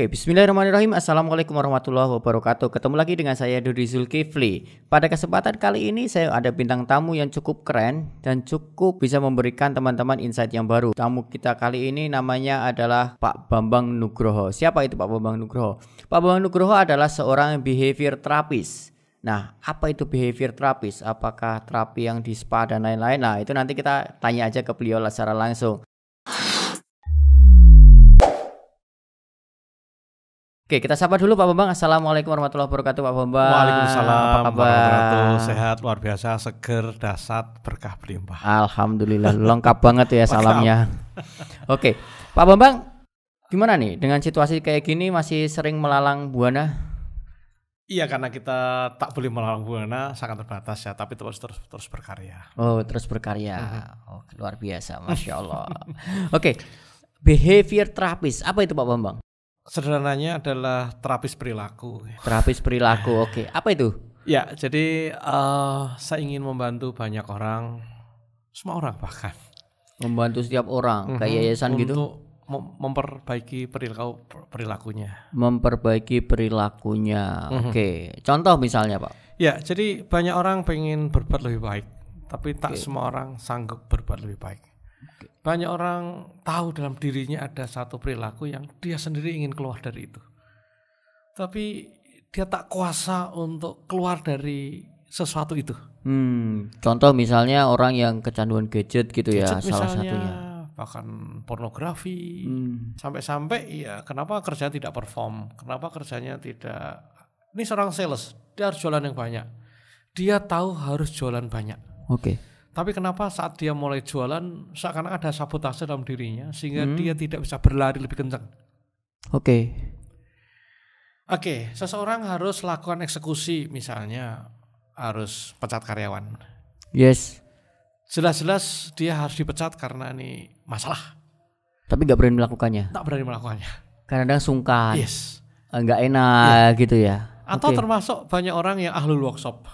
Oke, bismillahirrahmanirrahim. Assalamualaikum warahmatullahi wabarakatuh. Ketemu lagi dengan saya Dodi Zulkifli. Pada kesempatan kali ini saya ada bintang tamu yang cukup keren dan cukup bisa memberikan teman-teman insight yang baru. Tamu kita kali ini namanya adalah Pak Bambang Nugroho. Siapa itu Pak Bambang Nugroho? Pak Bambang Nugroho adalah seorang behavior therapist. Nah, apa itu behavior therapist? Apakah terapi yang di spa dan lain-lain? Nah, itu nanti kita tanya aja ke beliau secara langsung. Oke, kita sapa dulu Pak Bambang. Assalamualaikum warahmatullahi wabarakatuh Pak Bambang. Waalaikumsalam apa kabar? Sehat luar biasa, seger, dasat, berkah berlimpah. Alhamdulillah, lengkap banget ya salamnya. Oke, Pak Bambang, gimana nih dengan situasi kayak gini masih sering melalang buana? Iya karena kita tak boleh melalang buana sangat terbatas ya, tapi terus terus terus berkarya. Oh terus berkarya, mhm. oh, luar biasa, masya Allah. Oke, behavior terapis apa itu Pak Bambang? sederhananya adalah terapis perilaku. Terapis perilaku, oke. Okay. Apa itu? Ya, jadi uh, saya ingin membantu banyak orang, semua orang bahkan. Membantu setiap orang, mm -hmm, kayak mm-hmm. yayasan untuk gitu? Untuk memperbaiki perilaku perilakunya. Memperbaiki perilakunya, mm -hmm. oke. Okay. Contoh misalnya, Pak? Ya, jadi banyak orang pengen berbuat lebih baik, tapi tak okay. semua orang sanggup berbuat lebih baik. Banyak orang tahu dalam dirinya ada satu perilaku yang dia sendiri ingin keluar dari itu. Tapi dia tak kuasa untuk keluar dari sesuatu itu. Hmm, contoh misalnya orang yang kecanduan gadget gitu ya, gadget ya misalnya, salah satunya. Bahkan pornografi. sampai hmm. Sampai-sampai ya kenapa kerja tidak perform? Kenapa kerjanya tidak Ini seorang sales, dia harus jualan yang banyak. Dia tahu harus jualan banyak. Oke. Okay. Tapi kenapa saat dia mulai jualan seakan akan ada sabotase dalam dirinya sehingga hmm. dia tidak bisa berlari lebih kencang. Oke. Okay. Oke, okay, seseorang harus lakukan eksekusi misalnya harus pecat karyawan. Yes. Jelas-jelas dia harus dipecat karena ini masalah. Tapi nggak berani melakukannya. Tak berani melakukannya. Karena kadang sungkan. Yes. Nggak enak yeah. gitu ya. Atau okay. termasuk banyak orang yang ahlul workshop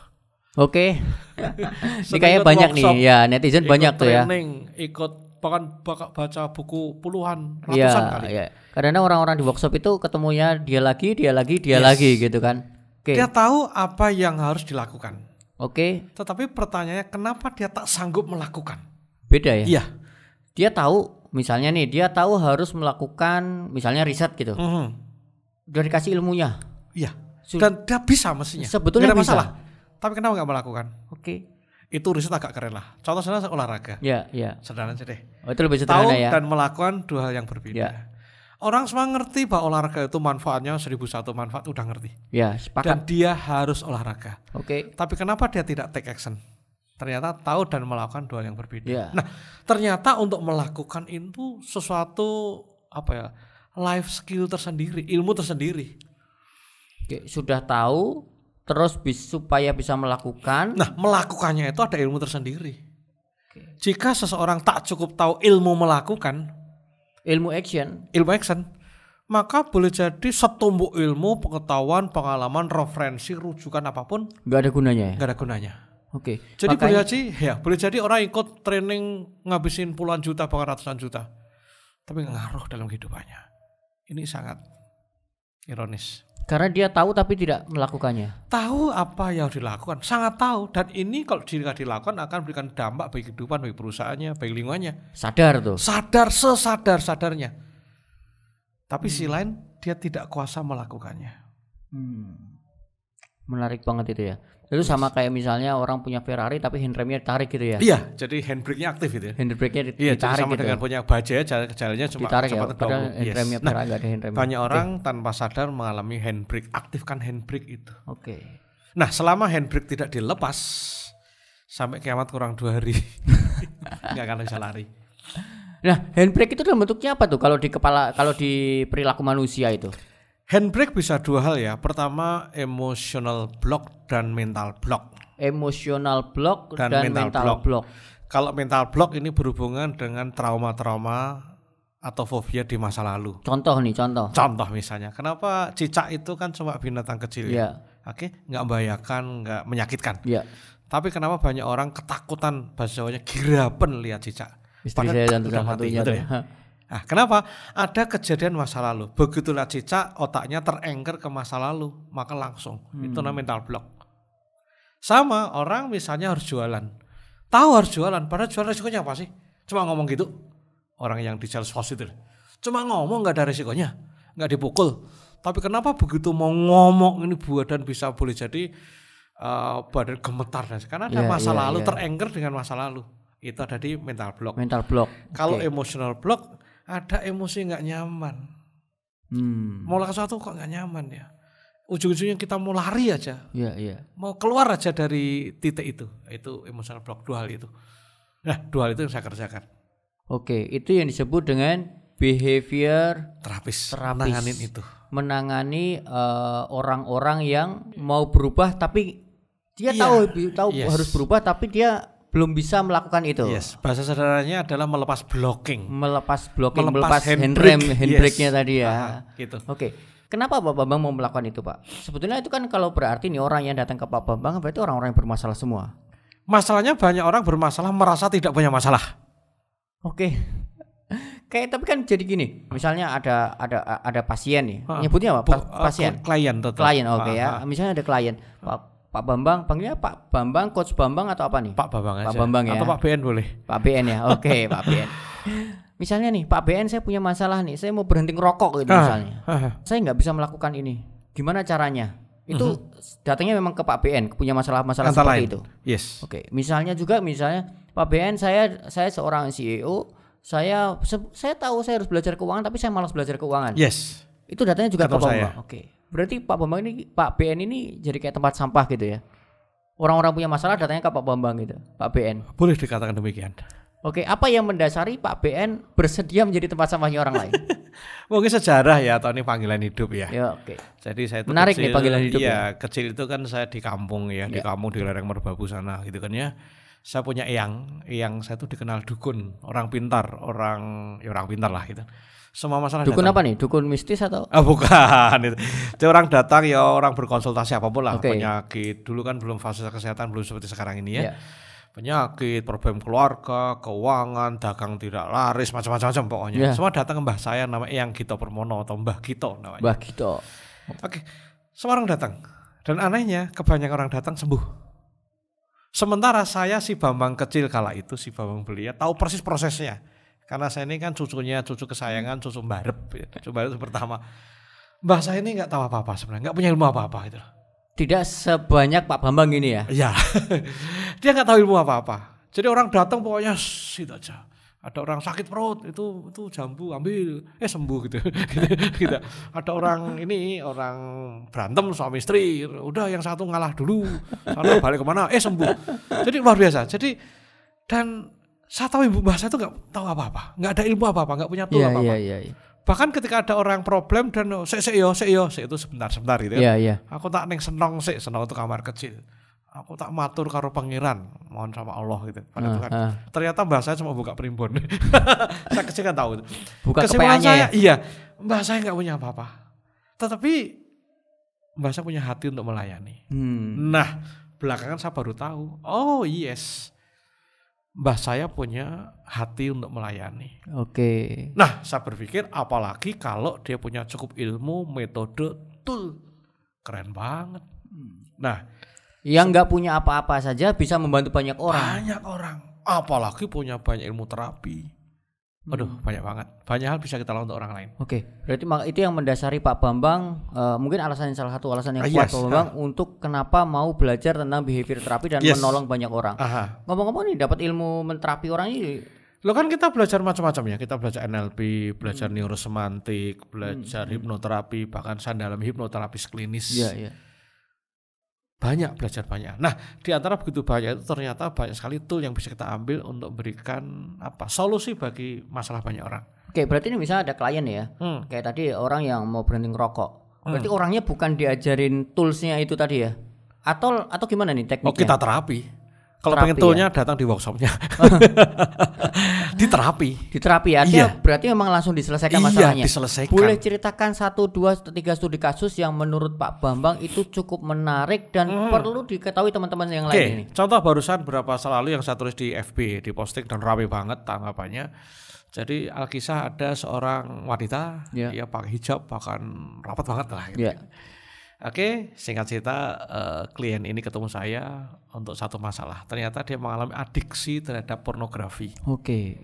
Oke. Okay. Ini kayaknya banyak workshop, nih ya netizen banyak tuh ya. Ikut bahkan baca buku puluhan iya, ratusan ya, kali. Ya. Karena orang-orang di workshop itu ketemunya dia lagi, dia lagi, dia yes. lagi gitu kan. Okay. Dia tahu apa yang harus dilakukan. Oke. Okay. Tetapi pertanyaannya kenapa dia tak sanggup melakukan? Beda ya. Iya. Dia tahu misalnya nih dia tahu harus melakukan misalnya riset gitu. Mm -hmm. Udah dikasih ilmunya. Iya. Dan dia bisa mestinya. Sebetulnya bisa. masalah tapi kenapa nggak melakukan? Oke. Okay. Itu riset agak keren lah. Contoh ya, ya. sederhana olahraga. Iya, iya. Sederhana aja deh. Oh, itu lebih sederhana Tahu ya. dan melakukan dua hal yang berbeda. Ya. Orang semua ngerti bahwa olahraga itu manfaatnya 1001 manfaat udah ngerti. Ya, sepakat. Dan dia harus olahraga. Oke. Okay. Tapi kenapa dia tidak take action? Ternyata tahu dan melakukan dua hal yang berbeda. Ya. Nah, ternyata untuk melakukan itu sesuatu apa ya? life skill tersendiri, ilmu tersendiri. Oke, sudah tahu terus bis, supaya bisa melakukan. Nah, melakukannya itu ada ilmu tersendiri. Okay. Jika seseorang tak cukup tahu ilmu melakukan, ilmu action, ilmu action, maka boleh jadi setumbuk ilmu, pengetahuan, pengalaman, referensi, rujukan apapun nggak ada gunanya. Ya? Nggak ya? ada gunanya. Oke. Okay. Jadi Makanya... boleh jadi ya, boleh jadi orang ikut training ngabisin puluhan juta bahkan ratusan juta. Tapi ngaruh dalam kehidupannya. Ini sangat ironis. Karena dia tahu tapi tidak melakukannya. Tahu apa yang dilakukan, sangat tahu dan ini kalau jika dilakukan akan memberikan dampak bagi kehidupan, bagi perusahaannya, bagi lingkungannya. Sadar tuh. Sadar sesadar sadarnya. Tapi hmm. si lain dia tidak kuasa melakukannya. Hmm. Menarik banget itu ya. Itu sama kayak misalnya orang punya Ferrari tapi handbrake-nya ditarik gitu ya. Iya, jadi handbrake-nya aktif gitu ya. Handbrake-nya ditarik iya, ditarik sama gitu dengan ya? punya baja jalan jalannya cuma ditarik cepat ya, padahal handbrake-nya yes. Ferrari nah, ada handbrake. Banyak orang okay. tanpa sadar mengalami handbrake, aktifkan handbrake itu. Oke. Okay. Nah, selama handbrake tidak dilepas sampai kiamat kurang dua hari nggak akan bisa lari. Nah, handbrake itu dalam bentuknya apa tuh kalau di kepala kalau di perilaku manusia itu? Handbrake bisa dua hal ya. Pertama emotional block dan mental block. Emotional block dan, dan mental, mental block. block. Kalau mental block ini berhubungan dengan trauma-trauma atau fobia di masa lalu. Contoh nih, contoh. Contoh misalnya. Kenapa cicak itu kan cuma binatang kecil ya? ya. Oke, okay? nggak membahayakan, nggak menyakitkan. Yeah. Tapi kenapa banyak orang ketakutan bahasanya girapen lihat cicak? Istri saya dan satu-satunya. Gitu ya. Nah, kenapa? Ada kejadian masa lalu. Begitu Begitulah cicak, otaknya terengker ke masa lalu, maka langsung hmm. itu namanya mental block. Sama orang misalnya harus jualan. Tahu harus jualan, padahal jualan resikonya apa sih? Cuma ngomong gitu. Orang yang di sales force itu. Cuma ngomong nggak ada resikonya, nggak dipukul. Tapi kenapa begitu mau ngomong ini dan bisa boleh jadi uh, badan gemetar dan karena ada yeah, masa yeah, lalu yeah. terengker dengan masa lalu itu ada di mental block. Mental block. Kalau okay. emotional block ada emosi nggak nyaman. Hmm. Mau lakukan sesuatu kok nggak nyaman ya. Ujung-ujungnya kita mau lari aja. Iya, iya. Mau keluar aja dari titik itu. Itu emosional block dua hal itu. Nah, dua hal itu yang saya kerjakan. Oke, itu yang disebut dengan behavior terapis, terapis. menangani itu menangani orang eh, orang-orang yang mau berubah tapi dia yeah. tahu tahu yes. harus berubah tapi dia belum bisa melakukan itu. Yes, bahasa sederhananya adalah melepas blocking. Melepas blocking, melepas, melepas handbrake, handbrake, handbrake-nya tadi ya. Aha, gitu. Oke. Okay. Kenapa Pak Bambang mau melakukan itu, Pak? Sebetulnya itu kan kalau berarti nih orang yang datang ke Pak Bambang berarti orang-orang yang bermasalah semua. Masalahnya banyak orang bermasalah merasa tidak punya masalah. Oke. Okay. Kayak tapi kan jadi gini, misalnya ada ada ada pasien nih, nyebutnya apa? pasien. Klien Klien, oke okay, ya. Misalnya ada klien, Pak Pak Bambang, panggilnya Pak Bambang, Coach Bambang atau apa nih? Pak Bambang aja. Pak Bambang ya. Atau Pak BN boleh. Pak BN ya. Oke, okay, Pak BN. Misalnya nih, Pak BN saya punya masalah nih, saya mau berhenti ngerokok gitu ah, misalnya. Ah, ah. saya nggak bisa melakukan ini. Gimana caranya? Itu uh datangnya memang ke Pak BN, punya masalah-masalah seperti lain. itu. Yes. Oke, okay. misalnya juga misalnya Pak BN saya saya seorang CEO, saya saya tahu saya harus belajar keuangan tapi saya malas belajar keuangan. Yes. Itu datanya juga Atau ke Bambang. Oke. Okay berarti Pak Bambang ini Pak BN ini jadi kayak tempat sampah gitu ya orang-orang punya masalah datangnya ke Pak Bambang gitu Pak BN boleh dikatakan demikian Oke, apa yang mendasari Pak BN bersedia menjadi tempat sampahnya orang lain? Mungkin sejarah ya atau ini panggilan hidup ya. ya oke. Jadi saya itu menarik kecil, nih panggilan hidup. ya, ya. kecil itu kan saya di kampung ya, ya. di kampung di lereng Merbabu sana gitu kan ya. Saya punya eyang, eyang saya tuh dikenal dukun, orang pintar, orang ya orang pintar lah gitu semua masalah dukun datang. apa nih dukun mistis atau oh, bukan itu orang datang ya orang berkonsultasi apapun lah okay. penyakit dulu kan belum fase kesehatan belum seperti sekarang ini ya yeah. penyakit problem keluarga keuangan dagang tidak laris macam-macam pokoknya yeah. semua datang ke mbah saya nama yang kita Permono atau Mbah Gito namanya Mbah Gito oke okay. semua orang datang dan anehnya kebanyakan orang datang sembuh sementara saya si Bambang kecil kala itu si Bambang belia tahu persis prosesnya karena saya ini kan cucunya, cucu kesayangan, cucu Barep. Cucu Barep pertama. Mbah saya ini nggak tahu apa-apa sebenarnya, nggak punya ilmu apa-apa gitu Tidak sebanyak Pak Bambang ini ya? Iya. Dia nggak tahu ilmu apa-apa. Jadi orang datang pokoknya itu aja ada orang sakit perut itu itu jambu ambil eh sembuh gitu gitu ada orang ini orang berantem suami istri udah yang satu ngalah dulu sana balik kemana eh sembuh jadi luar biasa jadi dan saya tahu ibu bahasa itu nggak tahu apa-apa, nggak ada ilmu apa-apa, nggak punya tool iya, apa-apa. Yeah, yeah, yeah. Bahkan ketika ada orang problem dan se oh, se yo se yo se itu sebentar sebentar gitu. Yeah, yeah. Iya. Aku tak neng senong se senong itu kamar kecil. Aku tak matur karo pangeran, mohon sama Allah gitu. Pada uh, Tuhan. Uh. Ternyata bahasa cuma buka primbon. saya kecil kan tahu. Buka Kesimpulan saya, ya. iya, bahasa saya nggak punya apa-apa. Tetapi bahasa punya hati untuk melayani. Hmm. Nah, belakangan saya baru tahu, oh yes, Mbah saya punya hati untuk melayani. Oke. Okay. Nah, saya berpikir apalagi kalau dia punya cukup ilmu, metode, tool. Keren banget. Hmm. Nah, yang nggak punya apa-apa saja bisa membantu banyak orang. Banyak orang, apalagi punya banyak ilmu terapi. Aduh, hmm. banyak banget. Banyak hal bisa kita lakukan untuk orang lain. Oke, okay. berarti itu yang mendasari Pak Bambang, uh, mungkin alasan yang salah satu alasan yang ah, kuat yes. Pak Bambang uh. untuk kenapa mau belajar tentang behavior terapi dan yes. menolong banyak orang. Ngomong-ngomong nih, dapat ilmu menterapi orang ini. Lo kan kita belajar macam-macam ya, kita belajar NLP, belajar hmm. neurosemantik, belajar hmm. hmm. hipnoterapi, bahkan saya dalam hipnoterapis klinis. Iya, yeah, iya. Yeah banyak belajar banyak. Nah, di antara begitu banyak itu ternyata banyak sekali tool yang bisa kita ambil untuk berikan apa solusi bagi masalah banyak orang. Oke, berarti ini misalnya ada klien ya, hmm. kayak tadi orang yang mau berhenti ngerokok. Hmm. Berarti orangnya bukan diajarin toolsnya itu tadi ya, atau atau gimana nih tekniknya? Oh, kita terapi. Kalau pengen ya? toolnya ya? datang di workshopnya. di terapi. Di terapi ya. Iya. Berarti memang langsung diselesaikan iya, masalahnya. diselesaikan. Boleh ceritakan satu dua tiga studi kasus yang menurut Pak Bambang itu cukup menarik dan hmm. perlu diketahui teman-teman yang okay. lain ini. Contoh barusan berapa selalu yang saya tulis di FB, di posting dan rame banget tanggapannya. Jadi Alkisah ada seorang wanita, yeah. dia pakai hijab bahkan rapat banget lah. Gitu. Yeah ya. Oke, singkat cerita uh, klien ini ketemu saya untuk satu masalah. Ternyata dia mengalami adiksi terhadap pornografi. Oke.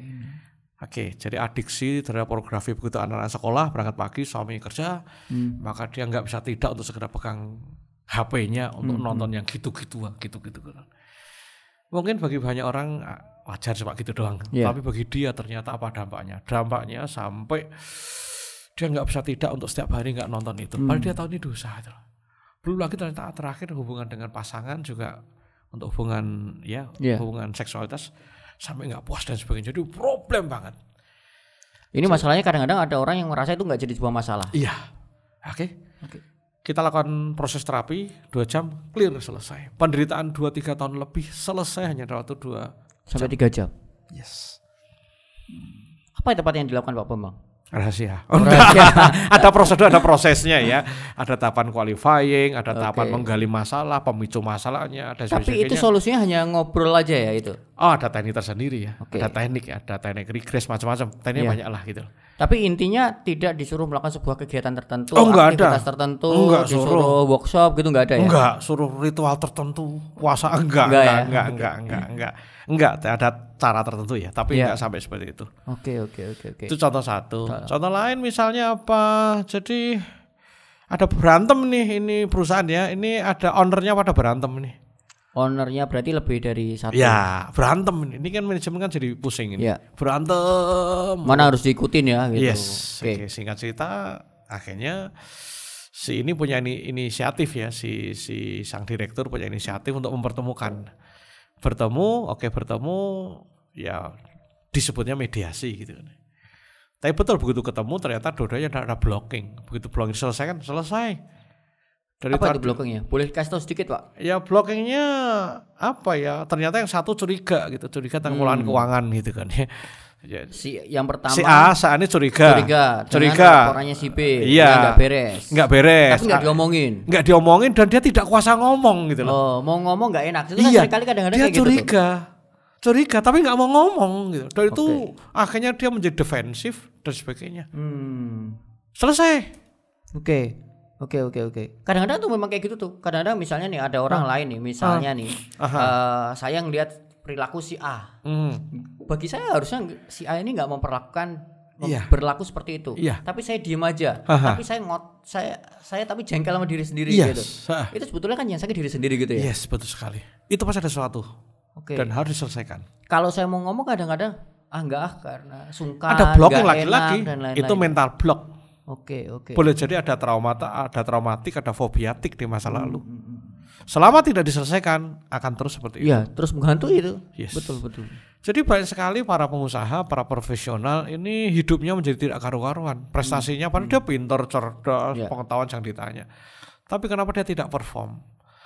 Oke, jadi adiksi terhadap pornografi begitu anak-anak sekolah berangkat pagi, suami kerja, hmm. maka dia nggak bisa tidak untuk segera pegang HP-nya untuk hmm. nonton hmm. yang gitu-gitu, gitu-gitu. Mungkin bagi banyak orang ah, wajar cuma gitu doang, yeah. tapi bagi dia ternyata apa dampaknya? Dampaknya sampai dia nggak bisa tidak untuk setiap hari nggak nonton itu. Hmm. Padahal dia tahu ini dosa itu. Belum lagi ternyata terakhir hubungan dengan pasangan juga untuk hubungan ya yeah. hubungan seksualitas sampai nggak puas dan sebagainya. Jadi problem banget. Ini jadi, masalahnya kadang-kadang ada orang yang merasa itu nggak jadi sebuah masalah. Iya. Oke. Okay. Okay. Kita lakukan proses terapi dua jam clear selesai. Penderitaan dua tiga tahun lebih selesai hanya dalam waktu dua sampai tiga jam. Yes. Apa yang tepat yang dilakukan Pak Bambang? Rahasia. Oh, Rahasia. ada prosedur, ada prosesnya ya. Ada tahapan qualifying, ada tahapan okay. menggali masalah, pemicu masalahnya, ada Tapi itu solusinya hanya ngobrol aja ya itu. Oh ada teknik tersendiri ya. Okay. Ada teknik, ya, ada teknik regress macam-macam. Tekniknya yeah. banyak lah gitu. Tapi intinya tidak disuruh melakukan sebuah kegiatan tertentu, oh, enggak aktivitas ada. tertentu, enggak, disuruh suruh, workshop gitu enggak ada ya? Enggak, suruh ritual tertentu, puasa enggak, enggak, enggak, ya? enggak, enggak, enggak, enggak, enggak, enggak, ada cara tertentu ya, tapi yeah. enggak sampai seperti itu. Oke, okay, oke, okay, oke, okay, oke. Okay. Itu contoh satu. Tolong. Contoh lain misalnya apa? Jadi ada berantem nih ini perusahaan ya, ini ada ownernya pada berantem nih ownernya berarti lebih dari satu. Ya, berantem. Ini kan manajemen kan jadi pusing ini. Ya. Berantem. Mana harus diikutin ya gitu. Yes. Oke, okay. okay, singkat cerita akhirnya si ini punya ini inisiatif ya si si sang direktur punya inisiatif untuk mempertemukan. Bertemu, oke okay, bertemu ya disebutnya mediasi gitu kan. Tapi betul begitu ketemu ternyata dodanya ada, ada blocking. Begitu blocking selesai kan selesai dari apa tadi, blockingnya? Boleh kasih tahu sedikit pak? Ya blokengnya apa ya? Ternyata yang satu curiga gitu, curiga tentang hmm. keuangan gitu kan ya. ya. Si yang pertama si A saat ini curiga, curiga, curiga. Orangnya si B, iya, nggak beres, nggak beres, tapi nggak diomongin, nggak diomongin dan dia tidak kuasa ngomong gitu loh. Oh, mau ngomong nggak enak, itu kan iya, kan kadang-kadang dia kayak gitu curiga. Gitu curiga tapi nggak mau ngomong gitu. Dan okay. itu akhirnya dia menjadi defensif dan sebagainya. Hmm. Selesai. Oke. Okay. Oke okay, oke okay, oke. Okay. Kadang-kadang tuh memang kayak gitu tuh. Kadang-kadang misalnya nih ada orang hmm. lain nih, misalnya hmm. nih, uh, saya ngelihat perilaku si A. Hmm. Bagi saya harusnya si A ini nggak memperlakukan yeah. berlaku seperti itu. Yeah. Tapi saya diem aja. Aha. Tapi saya ngot, saya saya tapi jengkel sama diri sendiri yes. gitu. Ha. Itu sebetulnya kan yang sakit diri sendiri gitu ya. Yes betul sekali. Itu pasti ada sesuatu. Okay. Dan harus diselesaikan. Kalau saya mau ngomong kadang-kadang ah nggak ah karena sungkan. Ada blok laki-laki, Itu mental block Oke, oke. Boleh jadi ada trauma, ada traumatik, ada fobiatik di masa hmm, lalu. Hmm, hmm, Selama tidak diselesaikan akan terus seperti ya, itu. Iya, terus menghantui itu. Yes. Betul, betul. Jadi banyak sekali para pengusaha, para profesional ini hidupnya menjadi tidak karu-karuan. Prestasinya hmm. padahal dia pintar, cerdas, ya. pengetahuan yang ditanya. Tapi kenapa dia tidak perform?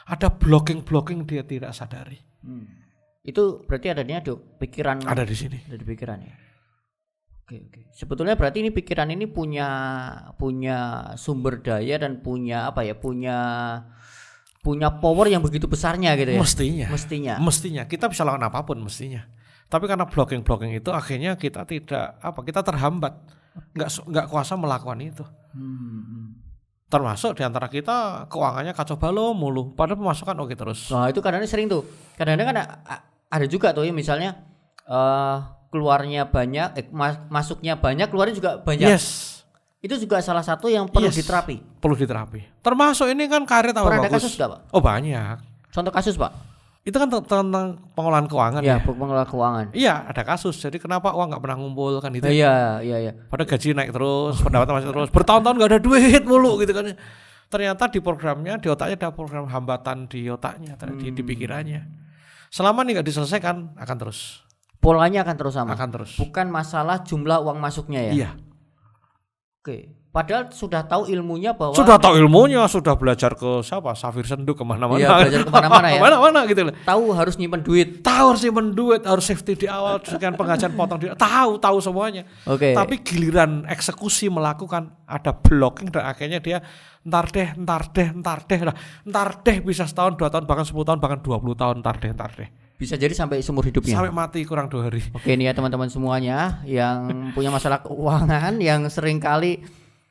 Ada blocking-blocking dia tidak sadari. Hmm. Itu berarti adanya di pikiran. Ada di sini. Ada di pikirannya. Oke, oke. Sebetulnya berarti ini pikiran ini punya punya sumber daya dan punya apa ya? Punya punya power yang begitu besarnya gitu ya. Mestinya. Mestinya. Mestinya kita bisa lakukan apapun mestinya. Tapi karena blocking-blocking itu akhirnya kita tidak apa? Kita terhambat. Enggak enggak kuasa melakukan itu. Hmm, hmm, hmm. Termasuk di antara kita keuangannya kacau balau mulu. Padahal pemasukan oke terus. Nah, itu kadang-kadang sering tuh. Kadang-kadang kan ada juga tuh ya misalnya uh, keluarnya banyak, eh, mas masuknya banyak, keluarnya juga banyak. Yes. Itu juga salah satu yang perlu yes. diterapi. Perlu diterapi. Termasuk ini kan karir tambah bagus. kasus gak, Pak? Oh, banyak. Contoh kasus, Pak. Itu kan tentang pengelolaan keuangan ya. Iya, pengelolaan keuangan. Iya, ada kasus. Jadi kenapa uang nggak pernah ngumpul kan itu? Oh, ya. Iya, iya, iya. pada gaji naik terus, pendapatan masih terus. Bertahun-tahun nggak ada duit mulu gitu kan. Ternyata di programnya, di otaknya ada program hambatan di otaknya, hmm. di, di hmm. pikirannya. Selama ini nggak diselesaikan akan terus polanya akan terus sama. Akan terus. Bukan masalah jumlah uang masuknya ya. Iya. Oke. Padahal sudah tahu ilmunya bahwa sudah tahu ilmunya, sudah belajar ke siapa? Safir Sendu kemana-mana. Iya, belajar kemana-mana ya. Kemana-mana gitu loh. Tahu harus nyimpen duit. Tahu harus nyimpen duit, harus safety di awal, sekian pengajian potong di tahu tahu semuanya. Oke. Okay. Tapi giliran eksekusi melakukan ada blocking dan akhirnya dia ntar deh, ntar deh, ntar deh, lah, ntar deh bisa setahun, dua tahun, bahkan sepuluh tahun, bahkan dua puluh tahun, ntar deh, ntar deh bisa jadi sampai seumur hidupnya sampai mati kurang dua hari oke ini ya teman-teman semuanya yang punya masalah keuangan yang sering kali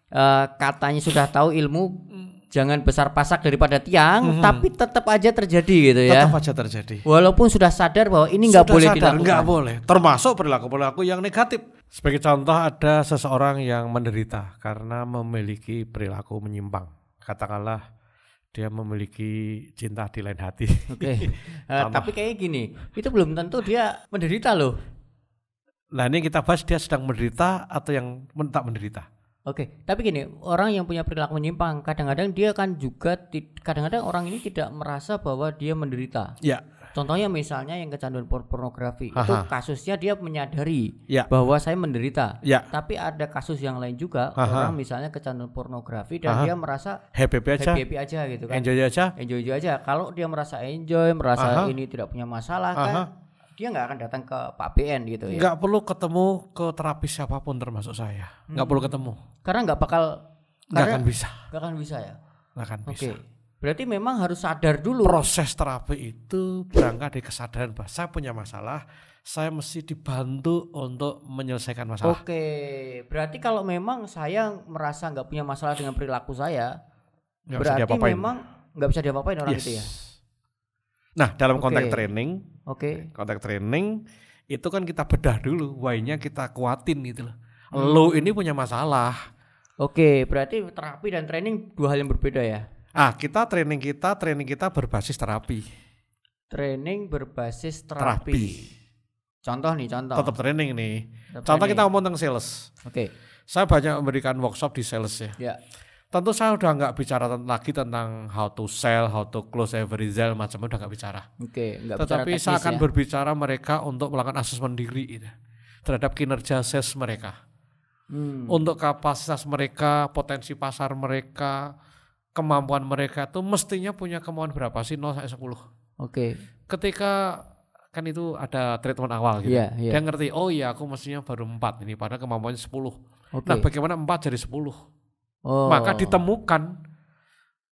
uh, katanya sudah tahu ilmu jangan besar pasak daripada tiang mm-hmm. tapi tetap aja terjadi gitu ya tetap aja terjadi walaupun sudah sadar bahwa ini nggak boleh sadar, dilakukan nggak boleh termasuk perilaku perilaku yang negatif sebagai contoh ada seseorang yang menderita karena memiliki perilaku menyimpang katakanlah dia memiliki cinta di lain hati. Oke. Okay. Uh, eh, tapi kayak gini, itu belum tentu dia menderita loh. Nah ini kita bahas dia sedang menderita atau yang tak menderita. Oke, okay. tapi gini, orang yang punya perilaku menyimpang, kadang-kadang dia kan juga, kadang-kadang orang ini tidak merasa bahwa dia menderita. Ya. Contohnya misalnya yang kecanduan pornografi Aha. itu kasusnya dia menyadari ya. bahwa saya menderita. Ya. Tapi ada kasus yang lain juga Aha. orang misalnya kecanduan pornografi dan Aha. dia merasa happy happy aja, happy, aja gitu kan. Enjoy aja. Enjoy aja. Kalau dia merasa enjoy, merasa Aha. ini tidak punya masalah Aha. kan dia nggak akan datang ke Pak BN gitu ya. Nggak perlu ketemu ke terapis siapapun termasuk saya. Nggak hmm. perlu ketemu. Karena nggak bakal. Nggak akan bisa. Nggak akan bisa ya. Nggak akan okay. Berarti memang harus sadar dulu. Proses terapi itu berangkat dari kesadaran bahwa saya punya masalah, saya mesti dibantu untuk menyelesaikan masalah. Oke, berarti kalau memang saya merasa nggak punya masalah dengan perilaku saya, gak berarti bisa memang nggak bisa diapa-apain orang yes. itu ya. Nah, dalam konteks training, oke. Okay. Konteks training itu kan kita bedah dulu, why-nya kita kuatin gitu loh. Hmm. Lo ini punya masalah. Oke, berarti terapi dan training dua hal yang berbeda ya. Ah, kita training kita, training kita berbasis terapi. Training berbasis terapi. terapi. Contoh nih, contoh. Tetap training nih. Tetap contoh training. kita ngomong tentang sales. Oke. Okay. Saya banyak memberikan workshop di sales ya. Yeah. Tentu saya udah nggak bicara lagi tentang how to sell, how to close every sale, macam udah nggak bicara. Oke. Okay, Tetapi bicara saya akan ya. berbicara mereka untuk melakukan asesmen diri gitu, terhadap kinerja sales mereka, hmm. untuk kapasitas mereka, potensi pasar mereka, kemampuan mereka tuh mestinya punya kemampuan berapa sih 0 sampai 10. Oke. Okay. Ketika kan itu ada treatment awal gitu. Yeah, yeah. Dia ngerti, oh iya aku mestinya baru 4 ini padahal kemampuannya 10. Okay. Nah, bagaimana 4 jadi 10? Oh. Maka ditemukan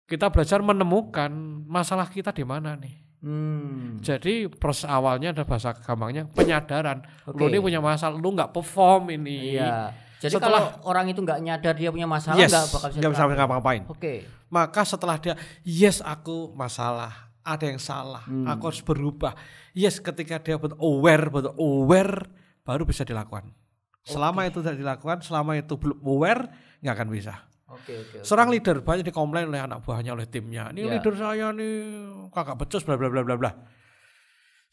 kita belajar menemukan masalah kita di mana nih. Hmm. Jadi proses awalnya ada bahasa gampangnya penyadaran. Okay. Lu ini punya masalah, lu nggak perform ini. Iya. Jadi setelah kalau orang itu nggak nyadar dia punya masalah yes, nggak bakal bisa ngapa-ngapain. Oke. Okay. Maka setelah dia yes aku masalah ada yang salah hmm. aku harus berubah. Yes ketika dia betul aware betul aware baru bisa dilakukan. Selama itu tidak dilakukan, selama itu belum aware nggak akan bisa. Okay, okay, okay. Serang leader banyak dikomplain oleh anak buahnya oleh timnya. Ini yeah. leader saya nih kakak becus bla bla bla bla bla.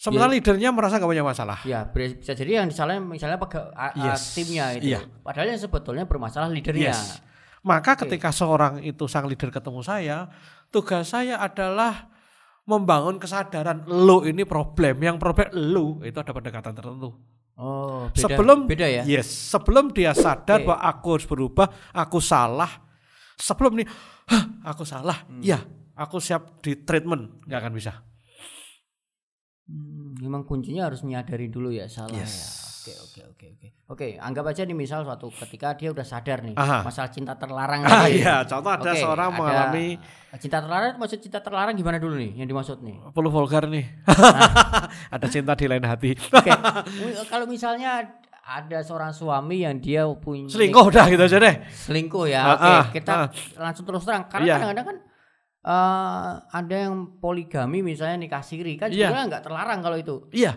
Sementara yeah. leadernya merasa gak punya masalah. Iya, bisa jadi yang disalahin misalnya pakai uh, uh, yes. timnya itu. Yeah. Padahal yang sebetulnya bermasalah leadernya. Yes. Maka okay. ketika seorang itu sang leader ketemu saya, tugas saya adalah membangun kesadaran lo ini problem, yang problem lo itu ada pendekatan tertentu. Oh, beda, sebelum beda ya. Yes, sebelum dia sadar okay. bahwa aku harus berubah, aku salah. Sebelum ini, aku salah. Hmm. Ya, aku siap di treatment, nggak akan bisa. Hmm, memang kuncinya harus menyadari dulu ya salah ya. yes. ya. Oke oke oke oke. Oke anggap aja nih misal suatu ketika dia udah sadar nih Aha. masalah cinta terlarang. Ah ya. iya ya. contoh ada oke, seorang ada mengalami cinta terlarang maksud cinta terlarang gimana dulu nih yang dimaksud nih? Perlu vulgar nih. Nah. ada cinta di lain hati. oke kalau misalnya ada seorang suami yang dia punya selingkuh udah gitu aja deh. Selingkuh ya. Ah, oke okay, ah, kita ah. langsung terus terang karena iya. kadang-kadang kan uh, ada yang poligami misalnya nikah siri kan yeah. sebenarnya nggak terlarang kalau itu. Iya. Yeah.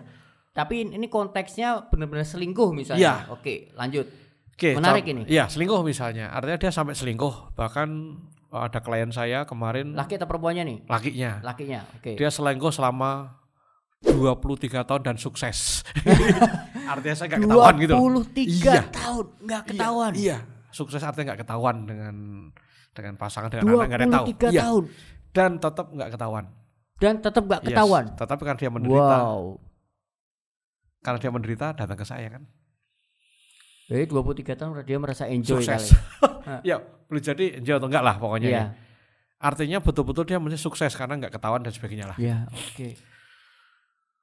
Tapi ini konteksnya benar-benar selingkuh misalnya. Yeah. Oke, lanjut. Oke, okay, menarik ini. Iya, selingkuh misalnya. Artinya dia sampai selingkuh bahkan eh, ada klien saya kemarin laki atau perempuannya nih? Lakinya. Lakinya. Oke. Okay. Dia selingkuh selama 23 tahun dan sukses. artinya saya nggak ketahuan gitu. 23 iya. tahun nggak iya, ketahuan. Iya, iya. Sukses artinya nggak ketahuan dengan dengan pasangan dengan anak nggak ada tahu. Iya. tahun. Dan tetap nggak ketahuan. Dan tetap nggak ketahuan. Yes. Tetapi karena dia menderita. Wow. Karena dia menderita datang ke saya kan. Jadi tiga tahun dia merasa enjoy Sukses. kali. Ya. Nah. ya, boleh jadi enjoy atau enggak lah pokoknya. Iya. Ya. Artinya betul-betul dia mesti sukses karena nggak ketahuan dan sebagainya lah. Iya, oke. Okay.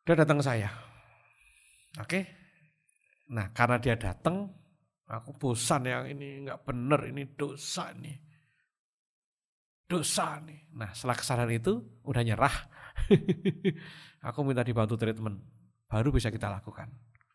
Dia datang ke saya. Oke. Okay? Nah, karena dia datang, aku bosan yang ini nggak bener, ini dosa nih dosa nih. Nah setelah kesadaran itu udah nyerah. aku minta dibantu treatment. Baru bisa kita lakukan.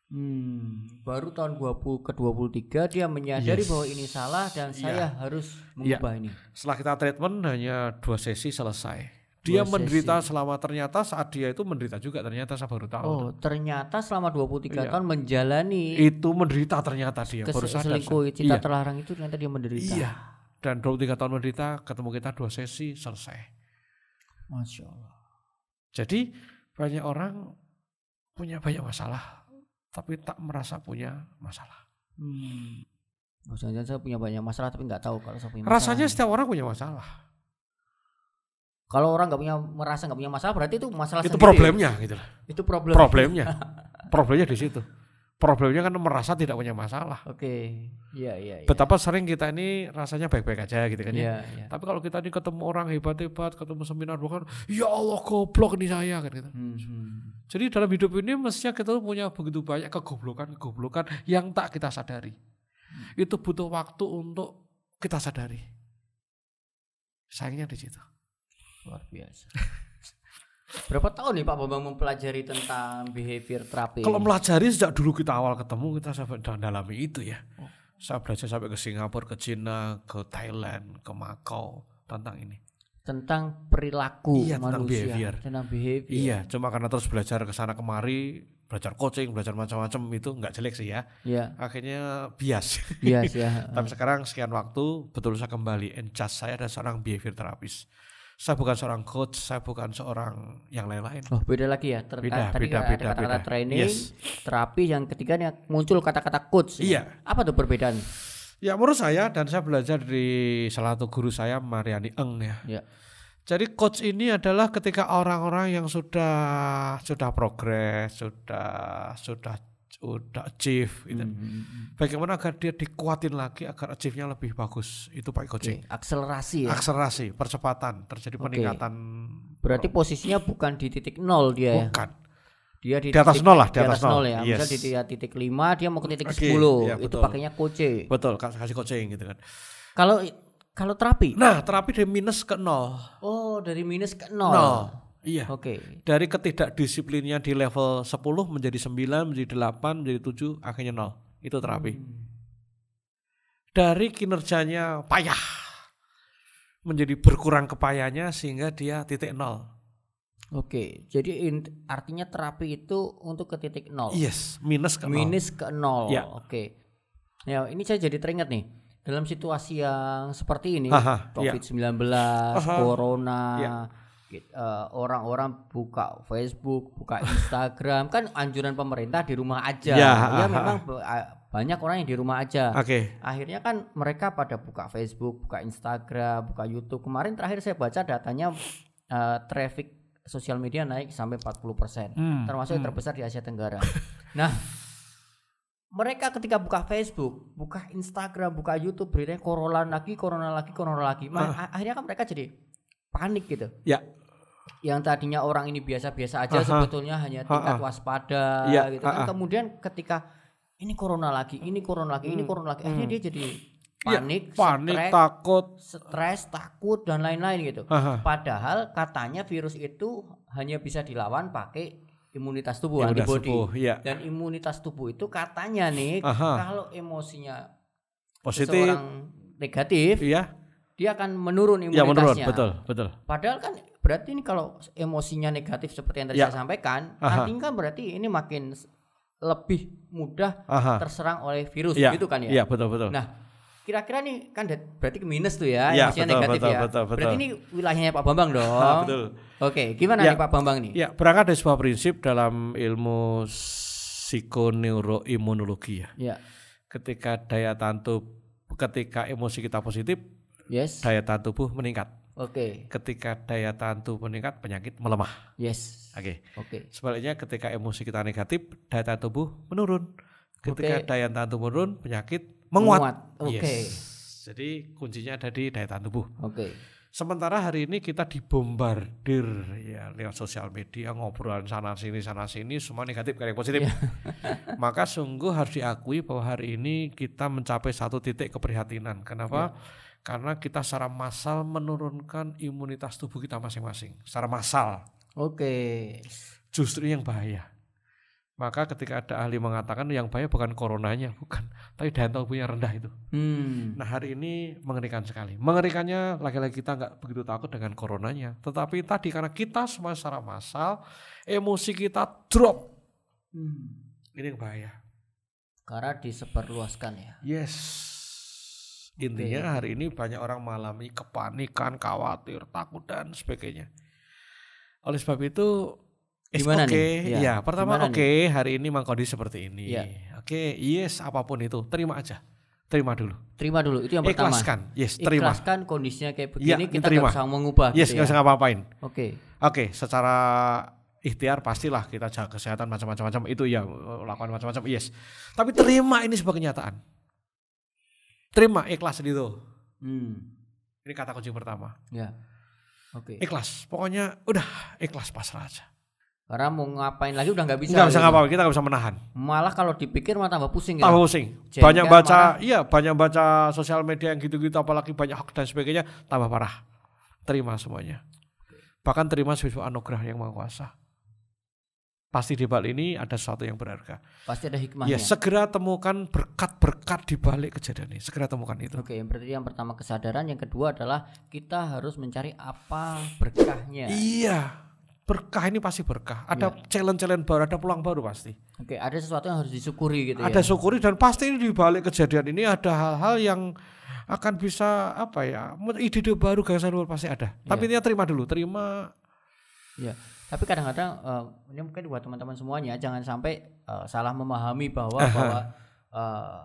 Hmm, baru tahun 20 ke 23 dia menyadari yes. bahwa ini salah dan yeah. saya harus iya. mengubah yeah. ini. Setelah kita treatment hanya dua sesi selesai. Dia menderita selama ternyata saat dia itu menderita juga ternyata saya baru tahu. Oh, ternyata selama 23 iya. tahun menjalani itu menderita ternyata dia baru sadar. Selingkuh cinta iya. terlarang itu ternyata dia menderita. Iya dan 23 tahun menderita ketemu kita dua sesi selesai. Masya Allah. Jadi banyak orang punya banyak masalah tapi tak merasa punya masalah. Hmm. Oh, Jangan saya punya banyak masalah tapi nggak tahu kalau saya punya masalah. Rasanya setiap orang punya masalah. Kalau orang nggak punya merasa nggak punya masalah berarti itu masalah itu sendiri. problemnya gitu lah. Itu problem. Problemnya. problemnya di situ problemnya kan merasa tidak punya masalah. Oke, okay. Iya, iya iya. Betapa sering kita ini rasanya baik-baik aja gitu kan ya. Iya, iya. Tapi kalau kita ini ketemu orang hebat-hebat, ketemu seminar bukan, ya Allah goblok nih saya kan gitu. Hmm, hmm. Jadi dalam hidup ini mestinya kita tuh punya begitu banyak kegoblokan-kegoblokan yang tak kita sadari. Hmm. Itu butuh waktu untuk kita sadari. Sayangnya di situ. Luar biasa. Berapa tahun nih Pak Bambang mempelajari tentang behavior terapi? Kalau mempelajari sejak dulu kita awal ketemu kita sampai dalami itu ya. Oh. Saya belajar sampai ke Singapura, ke Cina, ke Thailand, ke Makau tentang ini. Tentang perilaku iya, manusia, tentang behavior. tentang behavior. Iya, cuma karena terus belajar ke sana kemari, belajar coaching, belajar macam-macam itu nggak jelek sih ya. Iya. Akhirnya bias. Bias ya. Tapi sekarang sekian waktu betul saya kembali and saya dan seorang behavior terapis. Saya bukan seorang coach, saya bukan seorang yang lain-lain. Oh, beda lagi ya. Ter beda, eh, tadi beda, beda, kata-kata training, yes. terapi yang ketiga nih muncul kata-kata coach. Ya. Iya. Ya. Apa tuh perbedaan? Ya menurut saya dan saya belajar dari salah satu guru saya Mariani Eng ya. ya. Jadi coach ini adalah ketika orang-orang yang sudah sudah progres, sudah sudah udah oh, achieve gitu. Mm-hmm. Bagaimana agar dia dikuatin lagi agar achieve-nya lebih bagus. Itu pakai coaching. Okay. Akselerasi ya. Akselerasi, percepatan, terjadi okay. peningkatan. Berarti posisinya bukan di titik nol dia bukan. ya. Bukan. Dia di, di atas nol lah, di atas, nol. ya. Yes. Misalnya di titik lima dia mau ke titik okay. 10. Ya, itu pakainya coaching. Betul, kasih coaching gitu kan. Kalau kalau terapi? Nah, terapi dari minus ke nol. Oh, dari minus ke nol. nol Iya. Oke. Okay. Dari ketidakdisiplinnya di level 10 menjadi 9, menjadi 8, menjadi 7, akhirnya 0. Itu terapi. Hmm. Dari kinerjanya payah menjadi berkurang kepayahnya sehingga dia titik 0. Oke, jadi in, artinya terapi itu untuk ke titik 0. Yes, minus ke 0. Minus ke 0. Ya. Oke. Ya, ini saya jadi teringat nih dalam situasi yang seperti ini, COVID-19, ya. corona, ya Gitu. Eh, orang-orang buka Facebook, buka Instagram kan anjuran pemerintah di rumah aja. Ya, ya memang banyak orang yang di rumah aja. Oke. Okay. Akhirnya kan mereka pada buka Facebook, buka Instagram, buka YouTube. Kemarin terakhir saya baca datanya uh, traffic sosial media naik sampai 40%, hmm, termasuk hmm. yang terbesar di Asia Tenggara. nah, mereka ketika buka Facebook, buka Instagram, buka YouTube, beritanya corona lagi, corona lagi, corona lagi. Uh. Akhirnya kan mereka jadi panik gitu. Ya yang tadinya orang ini biasa-biasa aja Aha. sebetulnya hanya tingkat Aha. waspada ya. gitu kan. Aha. Kemudian ketika ini corona lagi, ini corona lagi, hmm. ini corona lagi, akhirnya hmm. dia jadi iya, panik, ya, panik, stres, takut, stres, takut dan lain-lain gitu. Aha. Padahal katanya virus itu hanya bisa dilawan pakai imunitas tubuh imunitas antibody. Tubuh, ya. Dan imunitas tubuh itu katanya nih kalau emosinya positif negatif, ya. dia akan menurun iya, imunitasnya. Ya, menurun, betul, betul. Padahal kan berarti ini kalau emosinya negatif seperti yang tadi ya. saya sampaikan, artinya kan berarti ini makin lebih mudah Aha. terserang oleh virus ya. gitu kan ya? Iya betul betul. Nah kira-kira nih kan berarti minus tuh ya, ya emosinya betul, negatif betul, ya. Betul, betul, berarti ini wilayahnya Pak Bambang dong. betul. Oke, gimana ya, nih Pak Bambang nih? Ya berangkat dari sebuah prinsip dalam ilmu psikoneuroimunologi ya. ya. Ketika daya tahan tubuh, ketika emosi kita positif, yes. daya tahan tubuh meningkat. Oke. Okay. Ketika daya tahan tubuh meningkat, penyakit melemah. Yes. Oke. Okay. Oke. Okay. Sebaliknya ketika emosi kita negatif, daya tahan tubuh menurun. Ketika okay. daya tahan tubuh menurun, penyakit menguat. menguat. Oke. Okay. Yes. Jadi kuncinya ada di daya tahan tubuh. Oke. Okay. Sementara hari ini kita dibombardir ya lewat sosial media ngobrolan sana sini sana sini semua negatif kayak positif. Iya. Maka sungguh harus diakui bahwa hari ini kita mencapai satu titik keprihatinan. Kenapa? Yeah karena kita secara massal menurunkan imunitas tubuh kita masing-masing secara massal. Oke. Justru yang bahaya. Maka ketika ada ahli mengatakan yang bahaya bukan coronanya, bukan, tapi daya tahan tubuhnya rendah itu. Hmm. Nah hari ini mengerikan sekali. Mengerikannya lagi-lagi kita nggak begitu takut dengan coronanya, tetapi tadi karena kita semua secara massal emosi kita drop. Hmm. Ini yang bahaya. Karena diseperluaskan ya. Yes Intinya okay. hari ini banyak orang mengalami kepanikan, khawatir, takut dan sebagainya. Oleh sebab itu It's Gimana okay. nih? Ya, ya pertama oke okay, hari ini mangkodi seperti ini. Ya. Oke, okay, yes apapun itu terima aja. Terima dulu. Terima dulu itu yang pertama. Ikhlaskan. Yes, terima. Ikhlaskan kondisinya kayak ya, begini ya, kita terima. gak mengubah Yes, gitu ya. usah ngapain Oke. Okay. Oke, okay, secara ikhtiar pastilah kita jaga kesehatan macam-macam macam itu ya lakukan macam-macam. Yes. Tapi terima ini sebagai kenyataan terima ikhlas itu. Hmm. Ini kata kunci pertama. Ya. Oke. Okay. Ikhlas. Pokoknya udah ikhlas pasrah aja. Karena mau ngapain lagi udah nggak bisa. Nggak bisa gitu. ngapain, kita nggak bisa menahan. Malah kalau dipikir malah tambah pusing. Gitu. Tambah ya? pusing. Jengkel, banyak baca, marah. iya banyak baca sosial media yang gitu-gitu, apalagi banyak hoax dan sebagainya, tambah parah. Terima semuanya. Bahkan terima sesuatu anugerah yang maha Pasti di balik ini ada sesuatu yang berharga. Pasti ada hikmahnya. Ya, segera temukan berkat-berkat di balik kejadian ini. Segera temukan itu. Oke, berarti yang pertama kesadaran, yang kedua adalah kita harus mencari apa berkahnya. Iya. Berkah ini pasti berkah. Ada ya. challenge-challenge ya. baru, ada peluang baru pasti. Oke, ada sesuatu yang harus disyukuri gitu ada ya. Ada syukuri dan pasti di balik kejadian ini ada hal-hal yang akan bisa apa ya ide-ide baru gagasan baru pasti ada. Tapi ya. ini terima dulu, terima. Ya. Tapi kadang-kadang uh, ini mungkin buat teman-teman semuanya jangan sampai uh, salah memahami bahwa -huh. bahwa uh,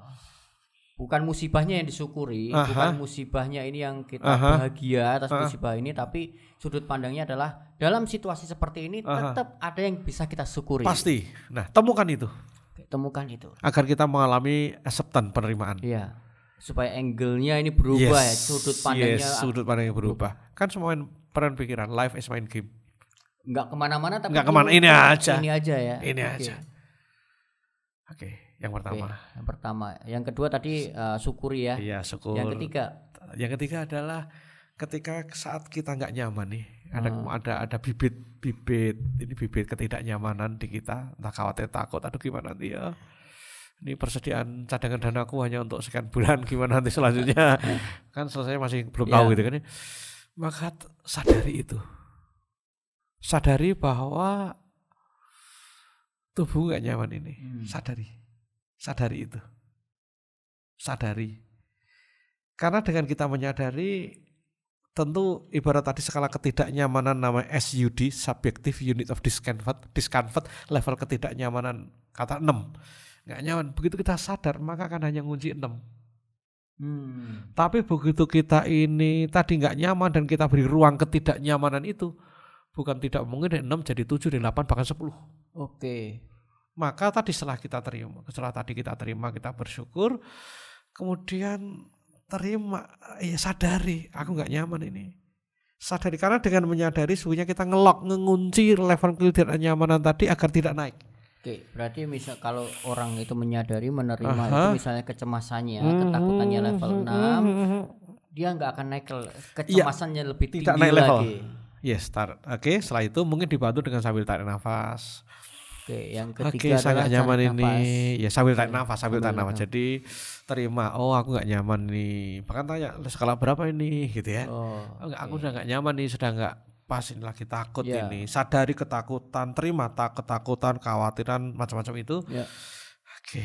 bukan musibahnya yang disyukuri, -huh. bukan musibahnya ini yang kita -huh. bahagia atas -huh. musibah ini, tapi sudut pandangnya adalah dalam situasi seperti ini -huh. tetap ada yang bisa kita syukuri. Pasti. Nah, temukan itu. Temukan itu. Agar kita mengalami acceptan penerimaan. ya Supaya angle-nya ini berubah yes. ya, sudut pandangnya. Yes, sudut pandangnya berubah. Kan semua peran pikiran, life is main game nggak kemana-mana tapi nggak kemana ini aja ini aja ya ini okay. aja oke okay, yang pertama okay, yang pertama yang kedua tadi uh, eh, syukur ya iya syukur yang ketiga yang ketiga adalah ketika saat kita nggak nyaman nih ada hmm. ada ada bibit bibit ini bibit ketidaknyamanan di kita entah khawatir takut atau gimana nanti ya ini persediaan cadangan dana aku hanya untuk sekian bulan gimana nanti selanjutnya kan selesai masih belum yeah. tahu gitu kan ya. maka sadari itu sadari bahwa tubuh nggak nyaman ini. Hmm. Sadari, sadari itu, sadari. Karena dengan kita menyadari, tentu ibarat tadi skala ketidaknyamanan nama SUD, subjective unit of discomfort, discomfort level ketidaknyamanan kata 6 nggak nyaman. Begitu kita sadar, maka akan hanya ngunci 6 Hmm. Tapi begitu kita ini tadi nggak nyaman dan kita beri ruang ketidaknyamanan itu, bukan tidak mungkin dari 6 jadi 7 dari 8 bahkan 10. Oke. Maka tadi setelah kita terima, setelah tadi kita terima kita bersyukur, kemudian terima ya sadari aku nggak nyaman ini. Sadari karena dengan menyadari sebenarnya kita ngelok ngengunci level nyamanan tadi agar tidak naik. Oke, berarti misal kalau orang itu menyadari menerima Aha. itu misalnya kecemasannya, hmm, ketakutannya level 6, hmm, hmm, hmm, hmm, dia nggak akan naik ke iya. kecemasannya ya, lebih tinggi tidak naik lagi. Yes, start, Oke, okay, setelah itu mungkin dibantu dengan sambil tarik nafas. Oke, yang ketiga Oke, saya gak nyaman ini. Nafas. Ya sambil tarik nafas, sambil tarik nafas. Jadi terima, oh aku nggak nyaman nih. Bahkan tanya skala berapa ini gitu ya. Oh, okay. aku sudah udah nggak nyaman nih, sudah nggak pas ini lagi takut yeah. ini. Sadari ketakutan, terima tak ketakutan, khawatiran macam-macam itu. Yeah. Oke.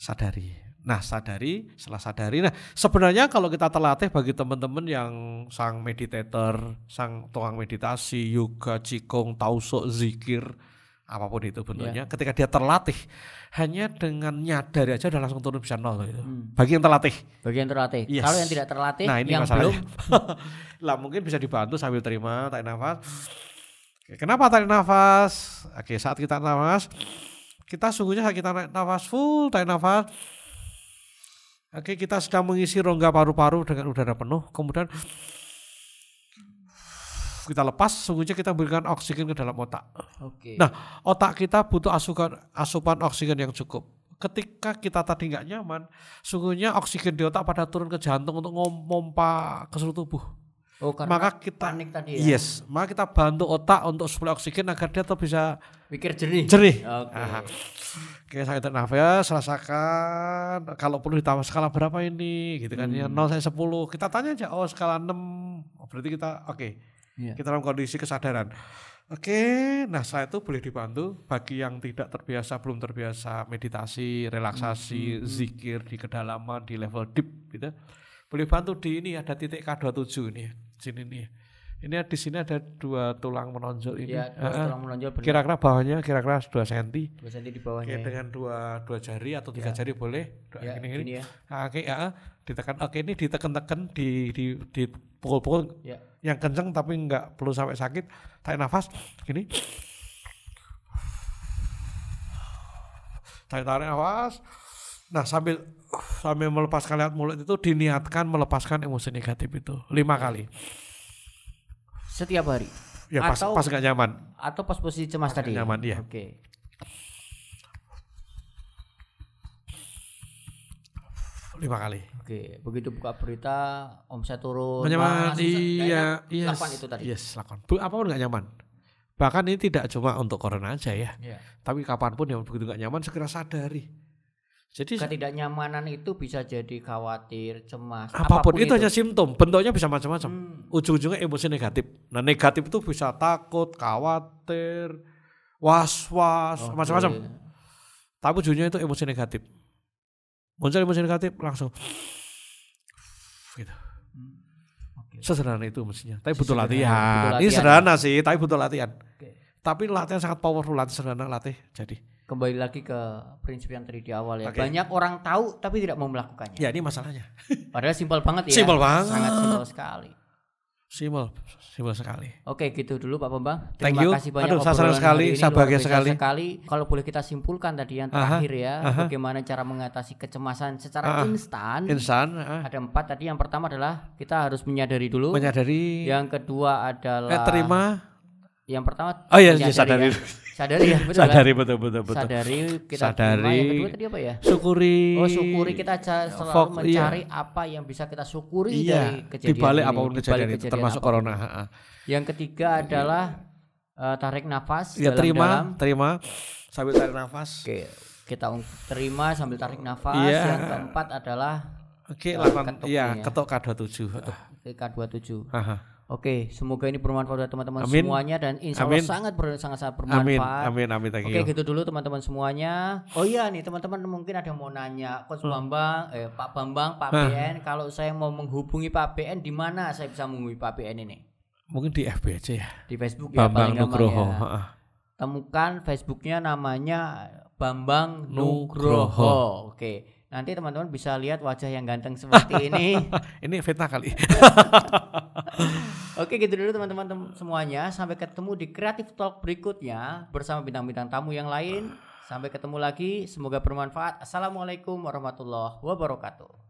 Sadari. Nah, sadari, setelah sadari. Nah, sebenarnya kalau kita terlatih bagi teman-teman yang sang meditator, sang tuang meditasi, yoga, cikung, tausok, zikir, apapun itu bentuknya, yeah. ketika dia terlatih, hanya dengan nyadari aja udah langsung turun bisa nol gitu. Hmm. Bagi yang terlatih. Bagi yang terlatih. Yes. Kalau yang tidak terlatih, nah, ini yang masalahnya. belum. lah mungkin bisa dibantu sambil terima tarik nafas. Kenapa tarik nafas? Oke, saat kita nafas, kita sungguhnya saat kita nafas full, tarik nafas Oke, kita sedang mengisi rongga paru-paru dengan udara penuh, kemudian kita lepas, sungguhnya kita berikan oksigen ke dalam otak. Oke. Nah, otak kita butuh asupan asupan oksigen yang cukup. Ketika kita tadi nggak nyaman, sungguhnya oksigen di otak pada turun ke jantung untuk ngompa ke seluruh tubuh. Oh, maka kita panik tadi ya. Yes, maka kita bantu otak untuk suplai oksigen agar dia tetap bisa Pikir jernih. Jernih. Oke. Okay. saya tarik nafas, rasakan kalau perlu ditambah skala berapa ini gitu kan. Ya, hmm. Ya 0 saya 10. Kita tanya aja oh skala 6. berarti kita oke. Okay. Iya. Yeah. Kita dalam kondisi kesadaran. Oke, okay, nah saya itu boleh dibantu bagi yang tidak terbiasa, belum terbiasa meditasi, relaksasi, hmm, hmm, hmm. zikir di kedalaman, di level deep gitu. Boleh bantu di ini ya, ada titik K27 ini, ya, sini nih ini di sini ada dua tulang menonjol ini. Ya, dua uh, tulang menonjol. Kira-kira bawahnya kira-kira 2 cm. 2 cm di bawahnya. Oke, ya. dengan dua dua jari atau tiga ya. jari boleh. Dua, ya, ini, ini. ini ya. Nah, oke, ya, ditekan. Oke, ini ditekan-tekan di di di pukul-pukul. Ya. Yang kenceng tapi nggak perlu sampai sakit. Tarik nafas gini. Tarik tarik nafas. Nah, sambil sambil melepaskan lewat mulut itu diniatkan melepaskan emosi negatif itu lima kali setiap hari. Ya pas atau, pas nggak nyaman. Atau pas posisi cemas pas tadi. Nyaman, iya. Oke. Okay. lima kali. Oke, begitu buka berita om omset turun. Iya, nyaman, iya, iya. Yes, itu tadi. Yes, lakon. Bu, apapun nggak nyaman. Bahkan ini tidak cuma untuk corona aja ya. Yeah. Tapi kapanpun yang begitu nggak nyaman segera sadari jadi ketidaknyamanan itu bisa jadi khawatir, cemas. Apapun, apapun itu, itu hanya simptom, bentuknya bisa macam-macam. Hmm. Ujung-ujungnya emosi negatif. Nah, negatif itu bisa takut, khawatir, was-was, okay. macam-macam. Tapi ujungnya itu emosi negatif. Muncul emosi negatif langsung gitu. Hmm. Okay. Sesederhana itu mestinya. Tapi butuh latihan. butuh latihan. Ini sederhana sih, tapi butuh latihan. Okay. Tapi latihan sangat powerful, latihan sederhana latih jadi kembali lagi ke prinsip yang tadi di awal ya. Okay. Banyak orang tahu tapi tidak mau melakukannya. Ya ini masalahnya. Padahal simpel banget ya. Simpel banget. Sangat simpel sekali. Simpel, simpel sekali. Oke, gitu dulu Pak Bambang. Terima Thank you. kasih banyak. Aduh, sasaran sekali, sabar sekali. sekali. Kalau boleh kita simpulkan tadi yang terakhir ya, aha. bagaimana cara mengatasi kecemasan secara aha. instan. Instan. Aha. Ada empat tadi. Yang pertama adalah kita harus menyadari dulu. Menyadari. Yang kedua adalah. Eh, terima. Yang pertama. Oh iya, menyadari. Ya. sadari ya, betul kan? sadari kan? betul betul betul sadari kita sadari yang kedua tadi apa ya syukuri oh syukuri kita selalu Fok, iya. mencari iya. apa yang bisa kita syukuri iya, dari kejadian dibalik apapun dibalik kejadian, kejadian itu termasuk apa. corona yang ketiga iya. adalah uh, tarik nafas ya dalam, terima dalam. terima sambil tarik nafas oke kita terima sambil tarik nafas iya. yang keempat adalah oke okay, eh, 8 iya ketok K27 ketok K27 Aha Oke, semoga ini bermanfaat buat teman-teman semuanya dan insya Allah sangat ber, sangat sangat bermanfaat. Amin, amin, amin. Oke, you. gitu dulu teman-teman semuanya. Oh iya nih teman-teman mungkin ada yang mau nanya Coach hmm. Bambang, eh, Pak Bambang, Pak nah. BN, kalau saya mau menghubungi Pak BN di mana saya bisa menghubungi Pak BN ini? Mungkin di FB aja ya. Di Facebook ya, Bambang ya, Nugroho. Ya. Temukan Facebooknya namanya Bambang Nugroho. Nugroho. Oke. Nanti teman-teman bisa lihat wajah yang ganteng seperti ini. ini fitnah kali. Oke gitu dulu teman-teman semuanya. Sampai ketemu di kreatif Talk berikutnya bersama bintang-bintang tamu yang lain. Sampai ketemu lagi. Semoga bermanfaat. Assalamualaikum warahmatullahi wabarakatuh.